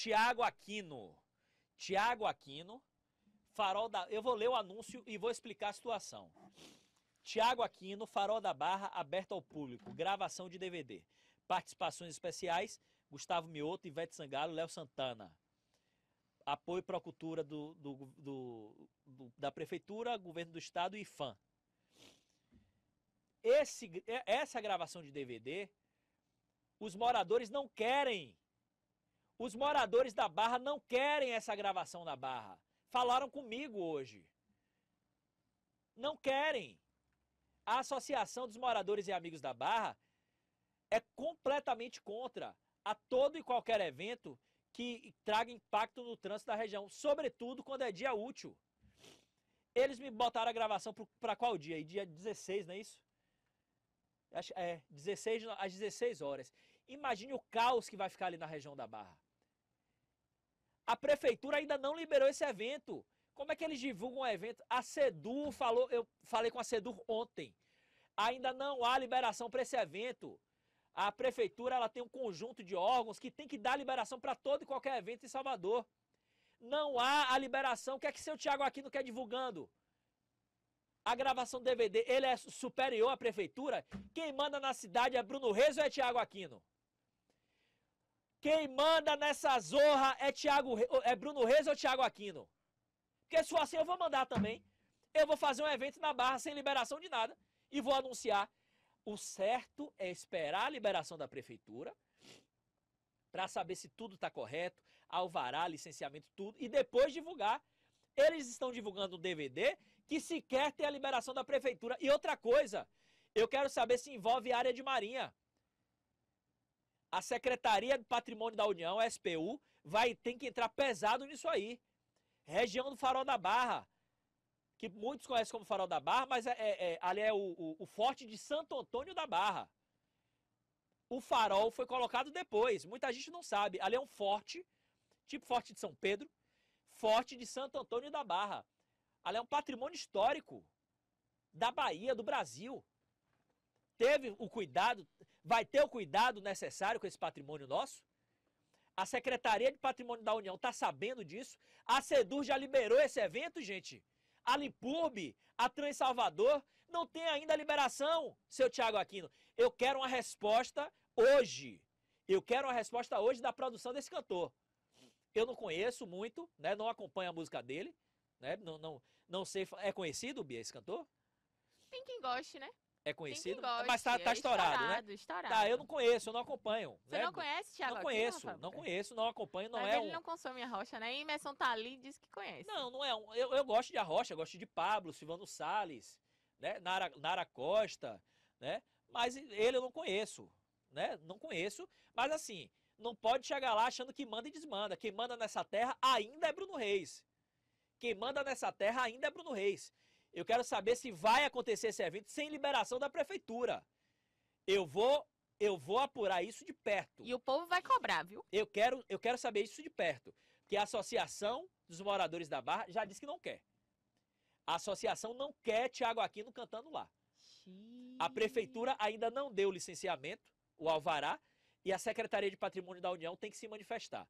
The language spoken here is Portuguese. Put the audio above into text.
Tiago Aquino. Tiago Aquino, Farol da. Eu vou ler o anúncio e vou explicar a situação. Tiago Aquino, Farol da Barra, aberto ao público. Gravação de DVD. Participações especiais: Gustavo Mioto, Ivete Sangalo, Léo Santana. Apoio para do, do, do, do, da Prefeitura, Governo do Estado e fã. Esse, essa gravação de DVD, os moradores não querem os moradores da Barra não querem essa gravação na Barra. Falaram comigo hoje. Não querem. A Associação dos Moradores e Amigos da Barra é completamente contra a todo e qualquer evento que traga impacto no trânsito da região, sobretudo quando é dia útil. Eles me botaram a gravação para qual dia? E dia 16, não é isso? É, 16, às 16 horas. Imagine o caos que vai ficar ali na região da Barra. A prefeitura ainda não liberou esse evento. Como é que eles divulgam o evento? A Sedu falou, eu falei com a Sedu ontem. Ainda não há liberação para esse evento. A prefeitura ela tem um conjunto de órgãos que tem que dar liberação para todo e qualquer evento em Salvador. Não há a liberação. O que é que seu Tiago Aquino quer divulgando? A gravação DVD, ele é superior à prefeitura? Quem manda na cidade é Bruno Reis ou é Tiago Aquino? Quem manda nessa zorra é, Thiago, é Bruno Reis ou Thiago Aquino? Porque se for assim, eu vou mandar também. Eu vou fazer um evento na Barra sem liberação de nada e vou anunciar. O certo é esperar a liberação da prefeitura para saber se tudo está correto, alvará, licenciamento, tudo, e depois divulgar. Eles estão divulgando um DVD que sequer tem a liberação da prefeitura. E outra coisa, eu quero saber se envolve área de marinha a Secretaria de Patrimônio da União, a SPU, vai ter que entrar pesado nisso aí. Região do Farol da Barra, que muitos conhecem como Farol da Barra, mas é, é, é, ali é o, o, o Forte de Santo Antônio da Barra. O farol foi colocado depois, muita gente não sabe. Ali é um forte, tipo Forte de São Pedro, Forte de Santo Antônio da Barra. Ali é um patrimônio histórico da Bahia, do Brasil. Teve o cuidado, vai ter o cuidado necessário com esse patrimônio nosso? A Secretaria de Patrimônio da União está sabendo disso? A SEDUR já liberou esse evento, gente? A Limpub, a Transalvador, não tem ainda a liberação, seu Tiago Aquino. Eu quero uma resposta hoje. Eu quero uma resposta hoje da produção desse cantor. Eu não conheço muito, né? não acompanho a música dele. Né? Não, não, não sei. É conhecido, Bia, esse cantor? Tem quem goste, né? É conhecido, mas tá, tá é estourado, né? estourado, né? Estourado. Tá, eu não conheço, eu não acompanho. Você né? não conhece, Thiago? Não conheço, não, não conheço, não acompanho, não mas é ele um... não consome a rocha, né? Emerson tá ali e diz que conhece. Não, não é um... Eu, eu gosto de a rocha, gosto de Pablo, Silvano Salles, né? Nara, Nara Costa, né? Mas ele eu não conheço, né? Não conheço, mas assim, não pode chegar lá achando que manda e desmanda. Quem manda nessa terra ainda é Bruno Reis. Quem manda nessa terra ainda é Bruno Reis. Eu quero saber se vai acontecer esse evento sem liberação da prefeitura. Eu vou eu vou apurar isso de perto. E o povo vai cobrar, viu? Eu quero, eu quero saber isso de perto. Porque a Associação dos Moradores da Barra já disse que não quer. A associação não quer Tiago Aquino cantando lá. Xiii. A prefeitura ainda não deu o licenciamento, o alvará, e a Secretaria de Patrimônio da União tem que se manifestar.